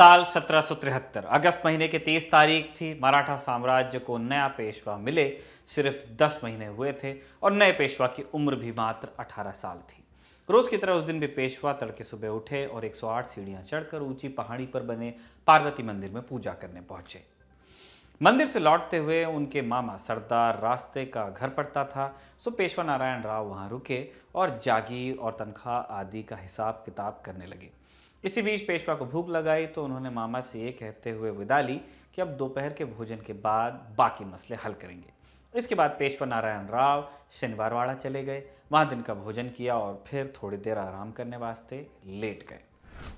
साल सत्रह अगस्त महीने की तीस तारीख थी मराठा साम्राज्य को नया पेशवा मिले सिर्फ दस महीने हुए थे और नए पेशवा की उम्र भी मात्र अठारह साल थी रोज़ की तरह उस दिन भी पेशवा तड़के सुबह उठे और 108 सीढ़ियां चढ़कर ऊंची पहाड़ी पर बने पार्वती मंदिर में पूजा करने पहुंचे मंदिर से लौटते हुए उनके मामा सरदार रास्ते का घर पड़ता था सो पेशवा नारायण राव वहाँ रुके और जागीर और तनख्वाह आदि का हिसाब किताब करने लगे इसी बीच पेशवा को भूख लगाई तो उन्होंने मामा से ये कहते हुए विदा ली कि अब दोपहर के भोजन के बाद बाकी मसले हल करेंगे इसके बाद पेशवा नारायण राव शनिवारवाड़ा चले गए वहाँ दिन का भोजन किया और फिर थोड़ी देर आराम करने वास्ते लेट गए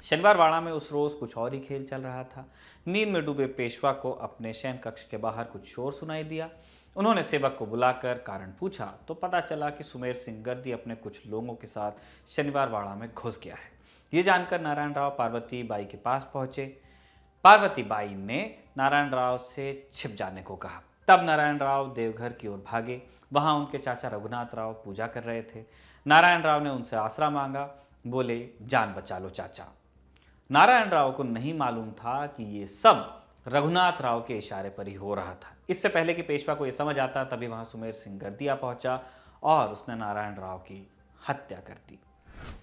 शनिवारवाड़ा में उस रोज़ कुछ और ही खेल चल रहा था नींद में डूबे पेशवा को अपने शयन कक्ष के बाहर कुछ शोर सुनाई दिया उन्होंने सेवक को बुलाकर कारण पूछा तो पता चला कि सुमेर सिंह गर्दी अपने कुछ लोगों के साथ शनिवारवाड़ा में घुस गया है ये जानकर नारायण राव पार्वती बाई के पास पहुंचे पार्वती बाई ने नारायण राव से छिप जाने को कहा तब नारायण राव देवघर की ओर भागे वहाँ उनके चाचा रघुनाथ राव पूजा कर रहे थे नारायण राव ने उनसे आसरा मांगा बोले जान बचा लो चाचा नारायण राव को नहीं मालूम था कि ये सब रघुनाथ राव के इशारे पर ही हो रहा था इससे पहले कि पेशवा को यह समझ आता तभी वहाँ सुमेर सिंह गर्दिया पहुंचा और उसने नारायण राव की हत्या कर दी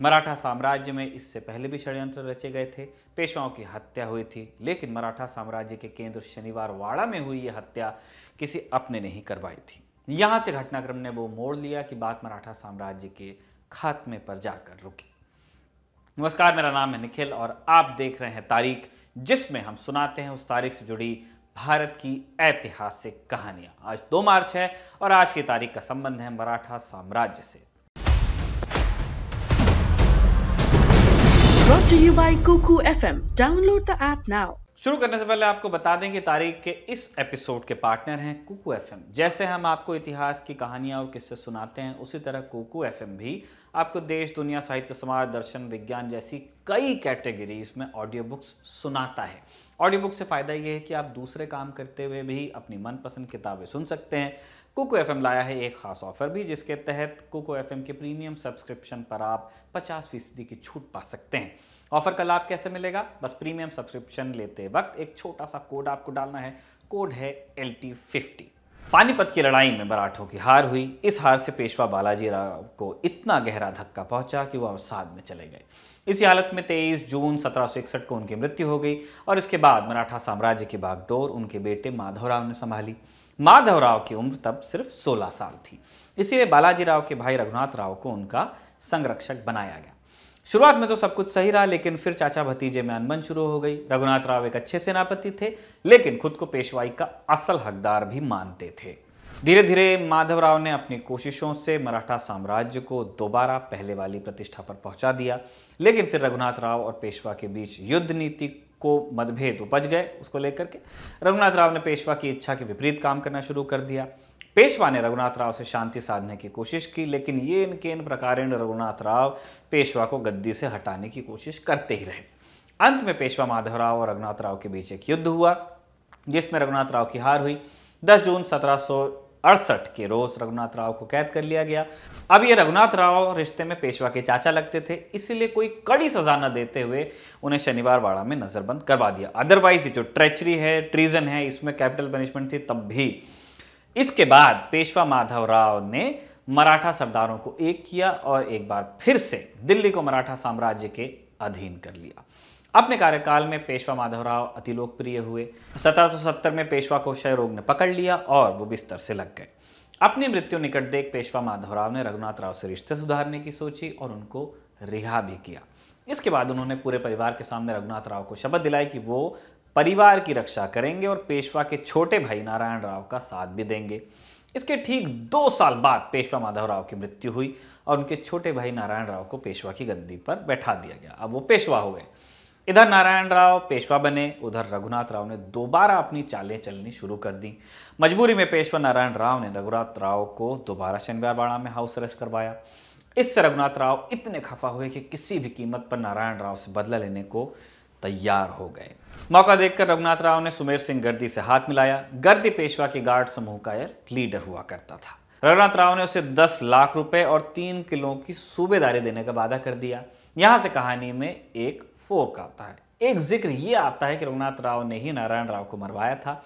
मराठा साम्राज्य में इससे पहले भी षड्यंत्र रचे गए थे पेशवाओं की हत्या हुई थी लेकिन मराठा साम्राज्य के केंद्र शनिवार वाड़ा में हुई ये हत्या किसी अपने नहीं करवाई थी यहाँ से घटनाक्रम ने वो मोड़ लिया कि बात मराठा साम्राज्य के खात्मे पर जाकर रुकी नमस्कार मेरा नाम है निखिल और आप देख रहे हैं तारीख जिसमें हम सुनाते हैं उस तारीख से जुड़ी भारत की ऐतिहासिक कहानियां आज दो मार्च है और आज की तारीख का संबंध है मराठा साम्राज्य से to you by FM. Download the app now. शुरू करने से पहले आपको बता दें कि तारीख के इस एपिसोड के पार्टनर हैं कुकू एफएम जैसे हम आपको इतिहास की कहानियां और किस्से सुनाते हैं उसी तरह कुकू एफएम भी आपको देश दुनिया साहित्य समाज दर्शन विज्ञान जैसी कई कैटेगरीज में ऑडियो बुक्स सुनाता है ऑडियो बुक से फ़ायदा ये है कि आप दूसरे काम करते हुए भी अपनी मनपसंद किताबें सुन सकते हैं कुको एफ लाया है एक खास ऑफर भी जिसके तहत कुको एफ के प्रीमियम सब्सक्रिप्शन पर आप पचास फीसदी की छूट पा सकते हैं ऑफर का लाभ कैसे मिलेगा बस प्रीमियम सब्सक्रिप्शन लेते वक्त एक छोटा सा कोड आपको डालना है कोड है एल टी फिफ्टी पानीपत की लड़ाई में मराठों की हार हुई इस हार से पेशवा बालाजी राव को इतना गहरा धक्का पहुंचा कि वह अवसाद में चले गए इसी हालत में 23 जून सत्रह को उनकी मृत्यु हो गई और इसके बाद मराठा साम्राज्य की बागडोर उनके बेटे माधवराव ने संभाली माधवराव की उम्र तब सिर्फ 16 साल थी इसीलिए बालाजी राव के भाई रघुनाथ राव को उनका संरक्षक बनाया गया शुरुआत में तो सब कुछ सही रहा लेकिन फिर चाचा भतीजे में अनबन शुरू हो गई रघुनाथ राव एक अच्छे सेनापति थे लेकिन खुद को पेशवाई का असल हकदार भी मानते थे धीरे धीरे माधव राव ने अपनी कोशिशों से मराठा साम्राज्य को दोबारा पहले वाली प्रतिष्ठा पर पहुंचा दिया लेकिन फिर रघुनाथ राव और पेशवा के बीच युद्ध नीति को मतभेद उपज गए उसको लेकर के रघुनाथ राव ने पेशवा की इच्छा के विपरीत काम करना शुरू कर दिया पेशवा ने रघुनाथ राव से शांति साधने की कोशिश की लेकिन ये इनके इन प्रकार रघुनाथ राव पेशवा को गद्दी से हटाने की कोशिश करते ही रहे अंत में पेशवा माधवराव और रघुनाथ राव के बीच एक युद्ध हुआ जिसमें रघुनाथ राव की हार हुई 10 जून सत्रह के रोज रघुनाथ राव को कैद कर लिया गया अब ये रघुनाथ राव रिश्ते में पेशवा के चाचा लगते थे इसलिए कोई कड़ी सजा न देते हुए उन्हें शनिवार वाड़ा में नजरबंद करवा दिया अदरवाइज जो ट्रेचरी है ट्रीजन है इसमें कैपिटल पनिशमेंट थी तब भी इसके बाद पेशवा माधव राव ने मराठा सरदारों को एक किया और एक बार फिर से दिल्ली को मराठा साम्राज्य के अधीन कर लिया अपने कार्यकाल में पेशवा माधवराव अति लोकप्रिय हुए 1770 में पेशवा को क्षय रोग ने पकड़ लिया और वो बिस्तर से लग गए अपनी मृत्यु निकट देख पेशवा माधवराव ने रघुनाथ राव से रिश्ते सुधारने की सोची और उनको रिहा भी किया इसके बाद उन्होंने पूरे परिवार के सामने रघुनाथ राव को शपथ दिलाई कि वो परिवार की रक्षा करेंगे और पेशवा के छोटे भाई नारायण राव का साथ भी देंगे इसके ठीक दो साल बाद पेशवा माधव राव की मृत्यु हुई और उनके छोटे भाई नारायण राव को पेशवा की गद्दी पर बैठा दिया गया अब वो पेशवा हो गए इधर नारायण राव पेशवा बने उधर रघुनाथ राव ने दोबारा अपनी चालें चलनी शुरू कर दी मजबूरी में पेशवा नारायण राव ने रघुनाथ राव को दोबारा शनिवार बाड़ा में हाउस अरेस्ट करवाया इससे रघुनाथ राव इतने खफा हुए कि किसी भी कीमत पर नारायण राव से बदला लेने को तैयार हो गए मौका देखकर रघुनाथ राव ने सुमेर सिंह गर्दी से हाथ मिलाया गर्दी पेशवा के गार्ड समूह का यह लीडर हुआ करता था रघुनाथ राव ने उसे 10 लाख रुपए और तीन किलो की सूबेदारी देने का वादा कर दिया यहां से कहानी में एक फोर्क आता है एक जिक्र यह आता है कि रघुनाथ राव ने ही नारायण राव को मरवाया था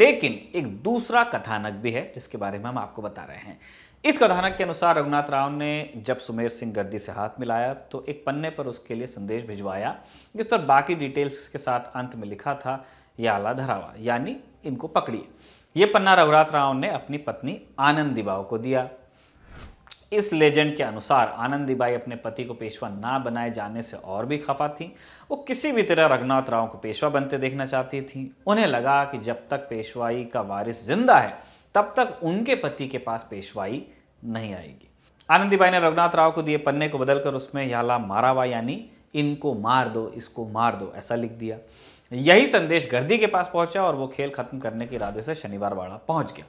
लेकिन एक दूसरा कथानक भी है जिसके बारे में हम आपको बता रहे हैं इस कथानक के अनुसार रघुनाथ राव ने जब सुमेर सिंह गद्दी से हाथ मिलाया तो एक पन्ने पर उसके लिए संदेश भिजवाया जिस पर बाकी डिटेल्स के साथ अंत में लिखा था या आला धरावा यानी इनको पकड़िए ये पन्ना रघुनाथ राव ने अपनी पत्नी दिबाओ को दिया इस लेजेंड के अनुसार बाई अपने पति को पेशवा ना बनाए जाने से और भी खफा थी वो किसी भी तरह रघुनाथ राव को पेशवा बनते देखना चाहती थी उन्हें लगा कि जब तक पेशवाई का वारिस जिंदा है तब तक उनके पति के पास पेशवाई नहीं आएगी आनंदीबाई ने रघुनाथ राव को दिए पन्ने को बदलकर उसमें याला मारावा यानी इनको मार दो इसको मार दो ऐसा लिख दिया यही संदेश गर्दी के पास पहुंचा और वो खेल खत्म करने के इरादे से शनिवार वाड़ा पहुंच गया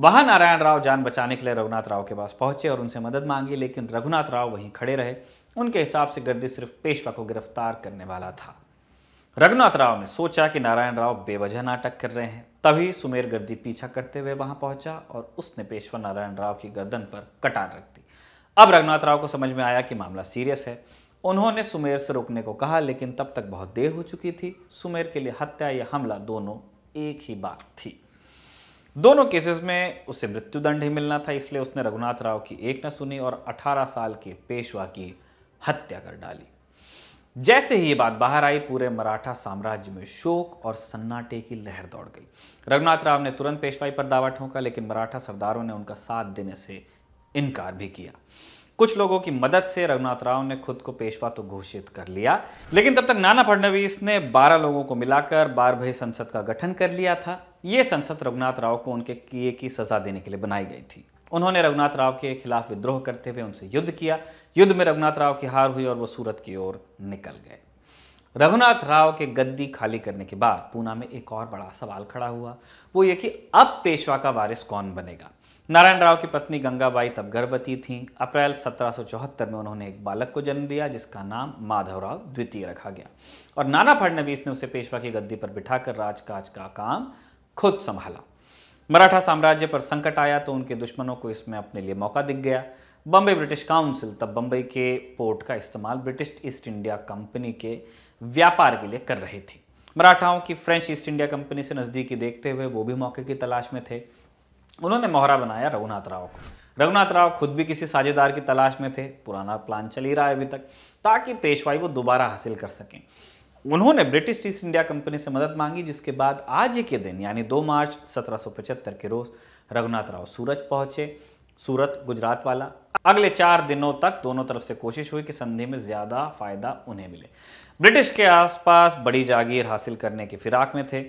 वहां नारायण राव जान बचाने के लिए रघुनाथ राव के पास पहुंचे और उनसे मदद मांगी लेकिन रघुनाथ राव वहीं खड़े रहे उनके हिसाब से गर्दी सिर्फ पेशवा को गिरफ्तार करने वाला था रघुनाथ राव ने सोचा कि नारायण राव बेवजह नाटक कर रहे हैं तभी सुमेर गर्दी पीछा करते हुए वहां पहुंचा और उसने पेशवा नारायण राव की गर्दन पर कटार रख दी अब रघुनाथ राव को समझ में आया कि मामला सीरियस है उन्होंने सुमेर से रुकने को कहा लेकिन तब तक बहुत देर हो चुकी थी सुमेर के लिए हत्या या हमला दोनों एक ही बात थी दोनों केसेस में उसे मृत्युदंड ही मिलना था इसलिए उसने रघुनाथ राव की एक न सुनी और 18 साल के पेशवा की हत्या कर डाली जैसे ही ये बात बाहर आई पूरे मराठा साम्राज्य में शोक और सन्नाटे की लहर दौड़ गई रघुनाथ राव ने तुरंत पेशवाई पर दावा ठोंका लेकिन मराठा सरदारों ने उनका साथ देने से इनकार भी किया कुछ लोगों की मदद से रघुनाथ राव ने खुद को पेशवा तो घोषित कर लिया लेकिन तब तक नाना फडणवीस ने 12 लोगों को मिलाकर बारहभई संसद का गठन कर लिया था यह संसद रघुनाथ राव को उनके किए की सजा देने के लिए बनाई गई थी उन्होंने रघुनाथ राव के खिलाफ विद्रोह करते हुए उनसे युद्ध किया युद्ध में रघुनाथ राव की हार हुई और वो सूरत की ओर निकल गए रघुनाथ राव के गद्दी खाली करने के बाद पूना में एक और बड़ा सवाल खड़ा हुआ वो ये कि अब पेशवा का वारिस कौन बनेगा नारायण राव की पत्नी गंगाबाई तब गर्भवती थीं अप्रैल 1774 में उन्होंने एक बालक को जन्म दिया जिसका नाम माधवराव द्वितीय रखा गया और नाना फडणवीस ने उसे पेशवा की गद्दी पर बिठाकर राजकाज का काम खुद संभाला मराठा साम्राज्य पर संकट आया तो उनके दुश्मनों को इसमें अपने लिए मौका दिख गया बम्बे ब्रिटिश काउंसिल तब बम्बई के पोर्ट का इस्तेमाल ब्रिटिश ईस्ट इंडिया कंपनी के व्यापार के लिए कर रही थी मराठाओं की फ्रेंच ईस्ट इंडिया कंपनी से नज़दीकी देखते हुए वो भी मौके की तलाश में थे उन्होंने मोहरा बनाया रघुनाथ राव को रघुनाथ राव खुद भी किसी साझेदार की तलाश में थे पुराना प्लान चल ही रहा है अभी तक ताकि पेशवाई वो दोबारा हासिल कर सकें उन्होंने ब्रिटिश ईस्ट इंडिया कंपनी से मदद मांगी जिसके बाद आज के दिन यानी 2 मार्च 1775 के रोज रघुनाथ राव सूरत पहुंचे सूरत गुजरात वाला अगले चार दिनों तक दोनों तरफ से कोशिश हुई कि संधि में ज़्यादा फायदा उन्हें मिले ब्रिटिश के आसपास बड़ी जागीर हासिल करने की फिराक में थे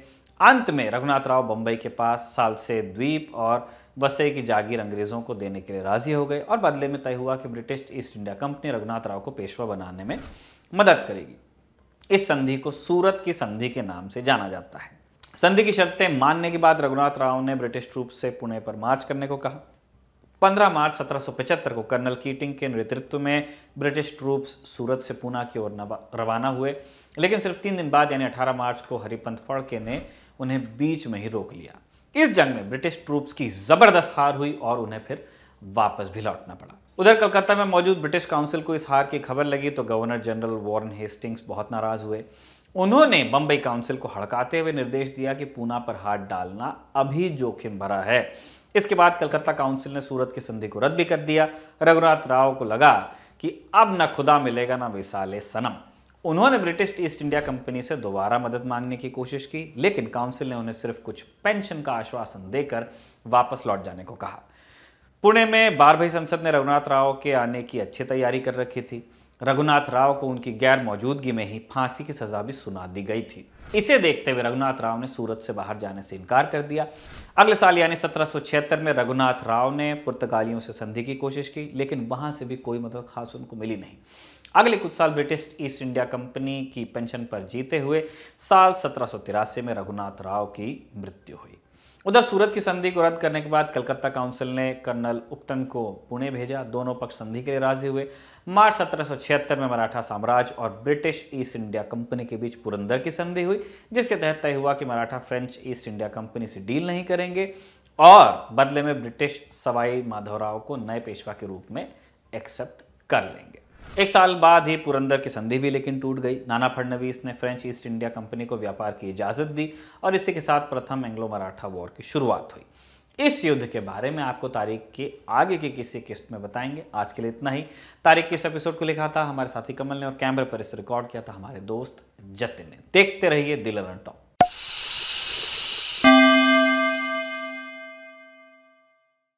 अंत में रघुनाथ राव बम्बई के पास साल से द्वीप और वसे की जागीर अंग्रेज़ों को देने के लिए राज़ी हो गए और बदले में तय हुआ कि British East India Company Raghunath Rao को पेशवा बनाने में मदद करेगी इस संधि को सूरत की संधि के नाम से जाना जाता है संधि की शर्तें मानने के बाद रघुनाथ राव ने ब्रिटिश ट्रूप से पुणे पर मार्च करने को कहा 15 मार्च 1775 को कर्नल कीटिंग के नेतृत्व में ब्रिटिश ट्रूप्स सूरत से पूना की ओर रवाना हुए लेकिन सिर्फ तीन दिन बाद यानी 18 मार्च को हरिपंत फड़के ने उन्हें बीच में ही रोक लिया इस जंग में ब्रिटिश ट्रूप्स की जबरदस्त हार हुई और उन्हें फिर वापस भी लौटना पड़ा उधर कलकत्ता में मौजूद ब्रिटिश काउंसिल को इस हार की खबर लगी तो गवर्नर जनरल वॉरन हेस्टिंग्स बहुत नाराज हुए उन्होंने बम्बई काउंसिल को हड़काते हुए निर्देश दिया कि पूना पर हाथ डालना अभी जोखिम भरा है इसके बाद कलकत्ता काउंसिल ने सूरत की संधि को रद्द भी कर दिया रघुनाथ राव को लगा कि अब न खुदा मिलेगा ना विशाले सनम उन्होंने ब्रिटिश ईस्ट इंडिया कंपनी से दोबारा मदद मांगने की कोशिश की लेकिन काउंसिल ने उन्हें सिर्फ कुछ पेंशन का आश्वासन देकर वापस लौट जाने को कहा पुणे में बार भाई संसद ने रघुनाथ राव के आने की अच्छी तैयारी कर रखी थी रघुनाथ राव को उनकी गैर मौजूदगी में ही फांसी की सजा भी सुना दी गई थी इसे देखते हुए रघुनाथ राव ने सूरत से बाहर जाने से इनकार कर दिया अगले साल यानी सत्रह में रघुनाथ राव ने पुर्तगालियों से संधि की कोशिश की लेकिन वहां से भी कोई मदद मतलब खास उनको मिली नहीं अगले कुछ साल ब्रिटिश ईस्ट इंडिया कंपनी की पेंशन पर जीते हुए साल सत्रह में रघुनाथ राव की मृत्यु हुई उधर सूरत की संधि को रद्द करने के बाद कलकत्ता काउंसिल ने कर्नल उपटन को पुणे भेजा दोनों पक्ष संधि के लिए राजी हुए मार्च सत्रह में मराठा साम्राज्य और ब्रिटिश ईस्ट इंडिया कंपनी के बीच पुरंदर की संधि हुई जिसके तहत तय हुआ कि Maratha French East India Company से डील नहीं करेंगे और बदले में ब्रिटिश सवाई माधवराव को नए पेशवा के रूप में एक्सेप्ट कर लेंगे एक साल बाद ही पुरंदर की संधि भी लेकिन टूट गई नाना फडणवीस ने फ्रेंच ईस्ट इंडिया कंपनी को व्यापार की इजाज़त दी और इसी के साथ प्रथम एंग्लो मराठा वॉर की शुरुआत हुई इस युद्ध के बारे में आपको तारीख के आगे की किसी किस्त में बताएंगे आज के लिए इतना ही तारीख के इस एपिसोड को लिखा था हमारे साथी कमल ने और कैमरे पर इसे रिकॉर्ड किया था हमारे दोस्त जतिन ने देखते रहिए दिल टॉप